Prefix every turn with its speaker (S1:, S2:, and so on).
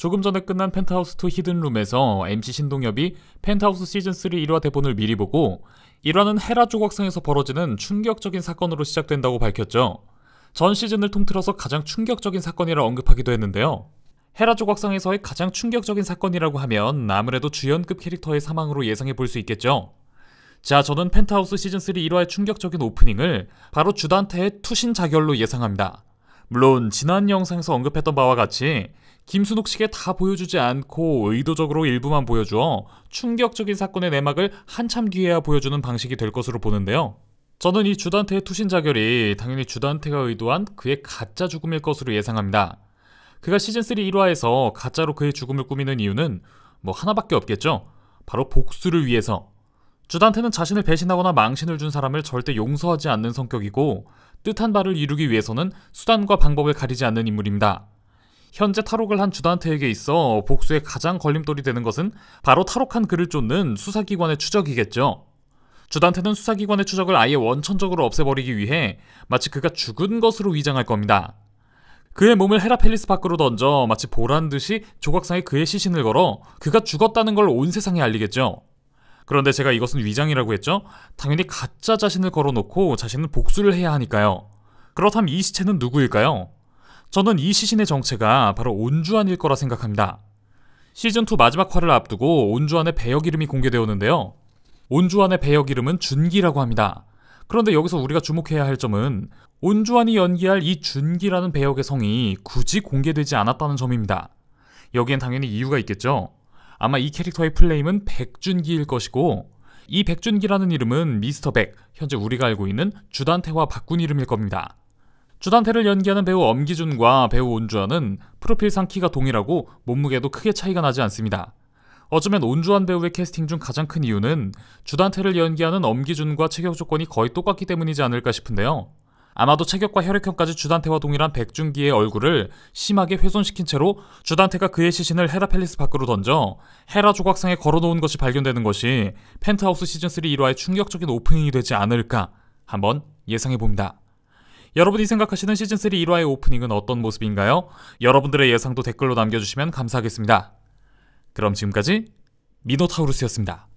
S1: 조금 전에 끝난 펜트하우스 2 히든룸에서 MC 신동엽이 펜트하우스 시즌3 1화 대본을 미리 보고 1화는 헤라 조각상에서 벌어지는 충격적인 사건으로 시작된다고 밝혔죠. 전 시즌을 통틀어서 가장 충격적인 사건이라 언급하기도 했는데요. 헤라 조각상에서의 가장 충격적인 사건이라고 하면 아무래도 주연급 캐릭터의 사망으로 예상해 볼 수 있겠죠. 자, 저는 펜트하우스 시즌3 1화의 충격적인 오프닝을 바로 주단태의 투신 자결로 예상합니다. 물론 지난 영상에서 언급했던 바와 같이 김순옥씨에 다 보여주지 않고 의도적으로 일부만 보여주어 충격적인 사건의 내막을 한참 뒤에야 보여주는 방식이 될 것으로 보는데요. 저는 이 주단태의 투신 자결이 당연히 주단태가 의도한 그의 가짜 죽음일 것으로 예상합니다. 그가 시즌3 1화에서 가짜로 그의 죽음을 꾸미는 이유는 뭐 하나밖에 없겠죠. 바로 복수를 위해서. 주단태는 자신을 배신하거나 망신을 준 사람을 절대 용서하지 않는 성격이고 뜻한 바를 이루기 위해서는 수단과 방법을 가리지 않는 인물입니다. 현재 탈옥을 한 주단태에게 있어 복수의 가장 걸림돌이 되는 것은 바로 탈옥한 그를 쫓는 수사기관의 추적이겠죠. 주단태는 수사기관의 추적을 아예 원천적으로 없애버리기 위해 마치 그가 죽은 것으로 위장할 겁니다. 그의 몸을 헤라펠리스 밖으로 던져 마치 보란 듯이 조각상에 그의 시신을 걸어 그가 죽었다는 걸 온 세상에 알리겠죠. 그런데 제가 이것은 위장이라고 했죠? 당연히 가짜 자신을 걸어놓고 자신은 복수를 해야 하니까요. 그렇다면 이 시체는 누구일까요? 저는 이 시신의 정체가 바로 온주안일 거라 생각합니다. 시즌2 마지막 화를 앞두고 온주안의 배역 이름이 공개되었는데요. 온주안의 배역 이름은 준기라고 합니다. 그런데 여기서 우리가 주목해야 할 점은 온주안이 연기할 이 준기라는 배역의 성이 굳이 공개되지 않았다는 점입니다. 여기엔 당연히 이유가 있겠죠. 아마 이 캐릭터의 플레임은 백준기일 것이고 이 백준기라는 이름은 미스터 백, 현재 우리가 알고 있는 주단태와 바꾼 이름일 겁니다. 주단태를 연기하는 배우 엄기준과 배우 온주환은 프로필상 키가 동일하고 몸무게도 크게 차이가 나지 않습니다. 어쩌면 온주환 배우의 캐스팅 중 가장 큰 이유는 주단태를 연기하는 엄기준과 체격 조건이 거의 똑같기 때문이지 않을까 싶은데요. 아마도 체격과 혈액형까지 주단태와 동일한 백준기의 얼굴을 심하게 훼손시킨 채로 주단태가 그의 시신을 헤라 팰리스 밖으로 던져 헤라 조각상에 걸어놓은 것이 발견되는 것이 펜트하우스 시즌3 1화의 충격적인 오프닝이 되지 않을까 한번 예상해봅니다. 여러분이 생각하시는 시즌3 1화의 오프닝은 어떤 모습인가요? 여러분들의 예상도 댓글로 남겨주시면 감사하겠습니다. 그럼 지금까지 미노타우루스였습니다.